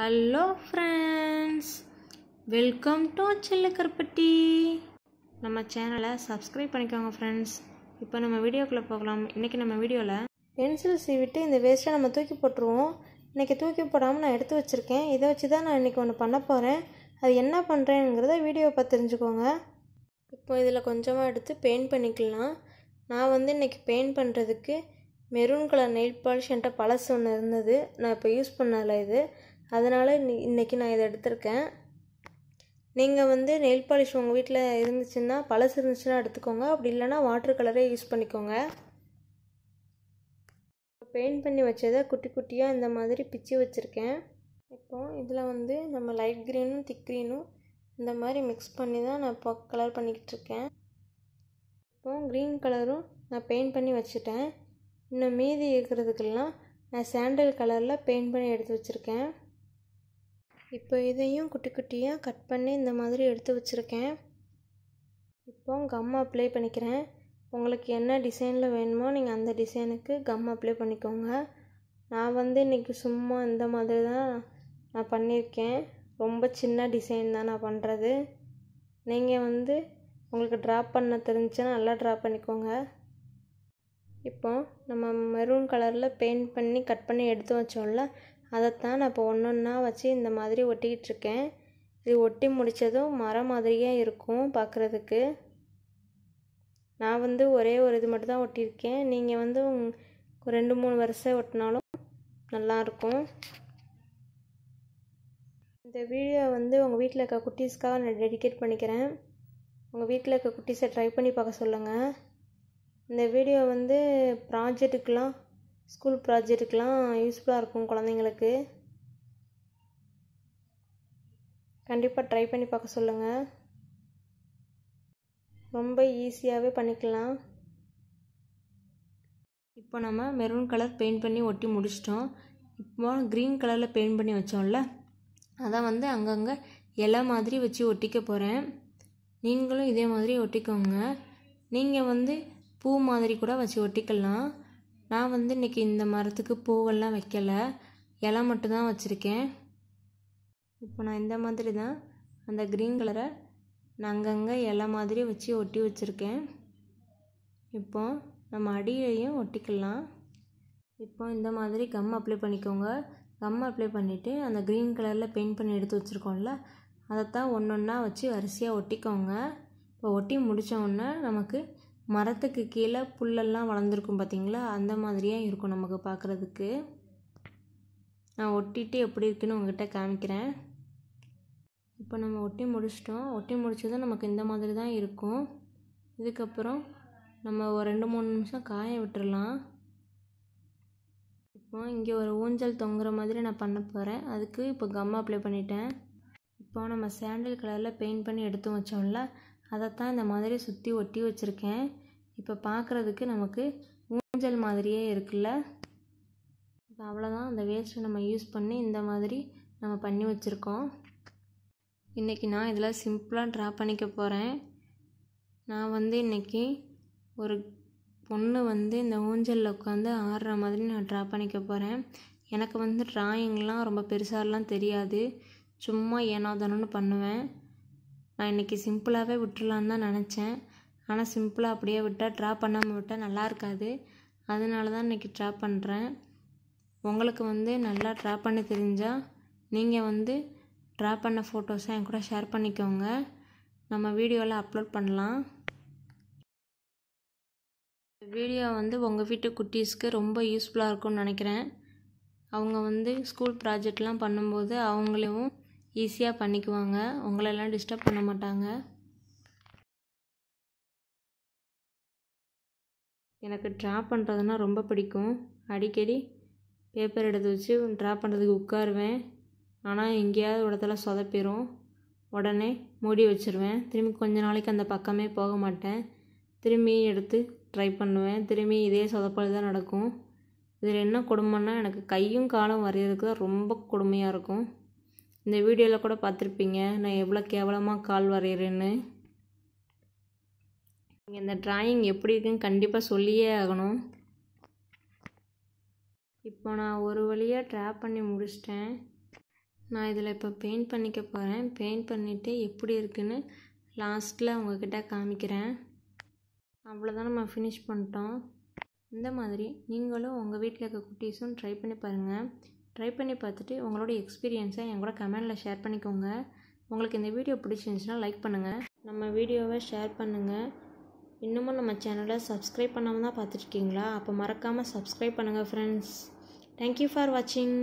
hello friends welcome to Chellakaruppatti நம்ம சேனலை subscribe பண்ணிக்கோங்க ஃப்ரெண்ட்ஸ் இப்போ நம்ம வீடியோக்குள்ளே போகலாம் இன்றைக்கி நம்ம வீடியோவில் பென்சில் சீவிட்டு இந்த வேஸ்ட்டை நம்ம தூக்கி போட்டுருவோம் இன்றைக்கி தூக்கி போடாமல் நான் எடுத்து வச்சுருக்கேன் இதை வச்சு தான் நான் இன்றைக்கி ஒன்று பண்ண போகிறேன் அது என்ன பண்ணுறேங்கிறத வீடியோவை பார்த்து தெரிஞ்சுக்கோங்க இப்போ இதில் கொஞ்சமாக எடுத்து பெயிண்ட் பண்ணிக்கலாம் நான் வந்து இன்றைக்கி பெயிண்ட் பண்ணுறதுக்கு மெரூன் கலர் நெயில் பாலிஷ் என்கிட்ட பழசு ஒன்று இருந்தது நான் இப்போ யூஸ் பண்ணலை இது அதனால் இன்றைக்கி நான் இதை எடுத்திருக்கேன் நீங்கள் வந்து நெயில் பாலிஷ் உங்கள் வீட்டில் இருந்துச்சுன்னா பழசு இருந்துச்சுன்னா எடுத்துக்கோங்க அப்படி இல்லைனா வாட்டர் கலரே யூஸ் பண்ணிக்கோங்க பெயிண்ட் பண்ணி வச்சதை குட்டி குட்டியாக இந்த மாதிரி பிச்சு வச்சுருக்கேன் இப்போது இதில் வந்து நம்ம லைட் க்ரீனும் திக் க்ரீனும் இந்த மாதிரி மிக்ஸ் பண்ணி தான் நான் இப்போ கலர் பண்ணிக்கிட்டு இருக்கேன் இப்போ க்ரீன் கலரும் நான் பெயிண்ட் பண்ணி வச்சுட்டேன் இன்னும் மீதி இருக்கிறதுக்கெல்லாம் நான் சாண்டல் கலரில் பெயிண்ட் பண்ணி எடுத்து வச்சுருக்கேன் இப்போ இதையும் குட்டி குட்டியாக கட் பண்ணி இந்த மாதிரி எடுத்து வச்சுருக்கேன் இப்போ கம் அப்ளை பண்ணிக்கிறேன் உங்களுக்கு என்ன டிசைனில் வேணுமோ நீங்கள் அந்த டிசைனுக்கு கம் அப்ளை பண்ணிக்கோங்க நான் வந்து இன்றைக்கி சும்மா இந்த மாதிரி தான் நான் பண்ணியிருக்கேன் ரொம்ப சின்ன டிசைன் தான் நான் பண்ணுறது நீங்கள் வந்து உங்களுக்கு ட்ரா பண்ண தெரிஞ்சுன்னா நல்லா ட்ரா பண்ணிக்கோங்க இப்போ நம்ம மெரூன் கலரில் பெயிண்ட் பண்ணி கட் பண்ணி எடுத்து வச்சோம்ல அதைத்தான் நான் இப்போ ஒன்று ஒன்றா வச்சு இந்த மாதிரி ஒட்டிக்கிட்டுருக்கேன் இது ஒட்டி முடித்ததும் மரம் மாதிரியே இருக்கும் பார்க்குறதுக்கு நான் வந்து ஒரே ஒரு இது மட்டும் தான் ஒட்டியிருக்கேன் நீங்கள் வந்து ரெண்டு மூணு வருஷம் ஒட்டினாலும் நல்லாயிருக்கும் இந்த வீடியோ வந்து உங்கள் வீட்டில் இருக்க குட்டீஸ்க்காக நான் டெடிகேட் பண்ணிக்கிறேன் உங்கள் வீட்டில் இருக்க குட்டீஸை ட்ரை பண்ணி பார்க்க சொல்லுங்கள் இந்த வீடியோ வந்து ப்ராஜெக்ட்டுக்கெலாம் ஸ்கூல் ப்ராஜெக்ட்டுக்கெலாம் யூஸ்ஃபுல்லாக இருக்கும் குழந்தைங்களுக்கு கண்டிப்பாக ட்ரை பண்ணி பார்க்க சொல்லுங்கள் ரொம்ப ஈஸியாகவே பண்ணிக்கலாம் இப்போ நம்ம மெரூன் கலர் பெயிண்ட் பண்ணி ஒட்டி முடிச்சிட்டோம் இப்போ க்ரீன் கலரில் பெயிண்ட் பண்ணி வச்சோம்ல அதை வந்து அங்கங்கே இலை மாதிரி வச்சு ஒட்டிக்க போகிறேன் நீங்களும் இதே மாதிரி ஒட்டிக்கோங்க நீங்கள் வந்து பூ மாதிரி கூட வச்சு ஒட்டிக்கலாம் நான் வந்து இன்றைக்கி இந்த மரத்துக்கு பூவெல்லாம் வைக்கலை இலை மட்டும்தான் வச்சுருக்கேன் இப்போ நான் இந்த மாதிரி தான் அந்த க்ரீன் கலரை நங்கங்கே இலை மாதிரி வச்சு ஒட்டி வச்சுருக்கேன் இப்போ நம்ம அடியிலையும் ஒட்டிக்கலாம் இப்போ இந்த மாதிரி கம் அப்ளை பண்ணிக்கோங்க கம் அப்ளை பண்ணிவிட்டு அந்த க்ரீன் கலரில் பெயிண்ட் பண்ணி எடுத்து வச்சுருக்கோம்ல அதைத்தான் ஒன்று ஒன்றா வச்சு வரிசையாக ஒட்டிக்கோங்க இப்போ ஒட்டி முடித்தோன்னே நமக்கு மரத்துக்கு கீழே புல்லெல்லாம் வளர்ந்துருக்கும் பார்த்திங்களா அந்த மாதிரியே இருக்கும் நமக்கு பார்க்குறதுக்கு நான் ஒட்டிட்டு எப்படி இருக்குன்னு உங்ககிட்ட காமிக்கிறேன் இப்போ நம்ம ஒட்டி முடிச்சிட்டோம் ஒட்டி முடிச்சதும் நமக்கு இந்த மாதிரி தான் இருக்கும் இதுக்கப்புறம் நம்ம ஒரு ரெண்டு மூணு நிமிஷம் காய விட்டுடலாம் இப்போ இங்கே ஒரு ஊஞ்சல் தொங்குற மாதிரி நான் பண்ண போகிறேன் அதுக்கு இப்போ கம் அப்ளை பண்ணிட்டேன் இப்போ நம்ம சாண்டில் கலரில் பெயிண்ட் பண்ணி எடுத்து வச்சோம்ல அதைத்தான் இந்த மாதிரி சுற்றி ஒட்டி வச்சுருக்கேன் இப்போ பார்க்குறதுக்கு நமக்கு ஊஞ்சல் மாதிரியே இருக்குல்ல இப்போ அவ்வளோதான் அந்த வேஸ்ட்டை நம்ம யூஸ் பண்ணி இந்த மாதிரி நம்ம பண்ணி வச்சுருக்கோம் இன்றைக்கி நான் இதில் சிம்பிளாக ட்ரா பண்ணிக்க போகிறேன் நான் வந்து இன்றைக்கி ஒரு பொண்ணு வந்து இந்த ஊஞ்சலில் உட்காந்து ஆடுற மாதிரி நான் ட்ரா பண்ணிக்க போகிறேன் எனக்கு வந்து ட்ராயிங்லாம் ரொம்ப பெருசாலாம் தெரியாது சும்மா ஏனோ தானோன்னு பண்ணுவேன் நான் இன்றைக்கி சிம்பிளாகவே விட்டுருலான்னு தான் நினச்சேன் ஆனால் சிம்பிளாக அப்படியே விட்டால் ட்ரா பண்ணாமல் விட்டால் நல்லா இருக்காது அதனால தான் இன்றைக்கி ட்ரா பண்ணுறேன் உங்களுக்கு வந்து நல்லா ட்ரா பண்ண தெரிஞ்சால் நீங்கள் வந்து ட்ரா பண்ண ஃபோட்டோஸை என் கூட ஷேர் பண்ணிக்கோங்க நம்ம வீடியோவில் அப்லோட் பண்ணலாம் வீடியோ வந்து உங்கள் வீட்டு குட்டீஸ்க்கு ரொம்ப யூஸ்ஃபுல்லாக இருக்கும்னு நினைக்கிறேன் அவங்க வந்து ஸ்கூல் ப்ராஜெக்ட்லாம் பண்ணும்போது அவங்களையும் ஈஸியாக பண்ணிக்குவாங்க உங்களெல்லாம் டிஸ்டர்ப் பண்ண மாட்டாங்க எனக்கு ட்ரா பண்ணுறதுனா ரொம்ப பிடிக்கும் அடிக்கடி பேப்பர் எடுத்து வச்சு ட்ரா பண்ணுறதுக்கு உட்காருவேன் ஆனால் எங்கேயாவது இடத்துல சொதப்பிடும் உடனே மூடி வச்சுருவேன் திரும்பி கொஞ்ச நாளைக்கு அந்த பக்கமே போக மாட்டேன் திரும்பி எடுத்து ட்ரை பண்ணுவேன் திரும்பி இதே சொதப்பல் தான் நடக்கும் இதில் என்ன கொடுமைன்னா எனக்கு கையும் காலம் வரைகிறதுக்கு தான் ரொம்ப கொடுமையாக இருக்கும் இந்த வீடியோவில் கூட பார்த்துருப்பீங்க நான் எவ்வளோ கேவலமாக கால் வரைகிறேன்னு நீங்கள் இந்த ட்ராயிங் எப்படி இருக்குன்னு கண்டிப்பாக சொல்லியே ஆகணும் இப்போ நான் ஒரு வழியாக ட்ரா பண்ணி முடிச்சிட்டேன் நான் இதில் இப்போ பெயிண்ட் பண்ணிக்க போகிறேன் பெயிண்ட் பண்ணிவிட்டு எப்படி இருக்குன்னு லாஸ்ட்டில் உங்ககிட்ட காமிக்கிறேன் அவ்வளோதான் நம்ம ஃபினிஷ் பண்ணிட்டோம் இந்த மாதிரி நீங்களும் உங்கள் வீட்டில் இருக்க குட்டீஸும் ட்ரை பண்ணி பாருங்கள் ட்ரை பண்ணி பார்த்துட்டு உங்களோட எக்ஸ்பீரியன்ஸை என் கூட கமெண்டில் ஷேர் பண்ணிக்கோங்க உங்களுக்கு இந்த வீடியோ பிடிச்சிருந்துச்சுன்னா லைக் பண்ணுங்கள் நம்ம வீடியோவை ஷேர் பண்ணுங்கள் இன்னமும் நம்ம சேனலை சப்ஸ்கிரைப் பண்ணாமல் தான் பார்த்துருக்கீங்களா அப்போ மறக்காமல் சப்ஸ்கிரைப் பண்ணுங்கள் ஃப்ரெண்ட்ஸ் தேங்க்யூ ஃபார் வாட்சிங்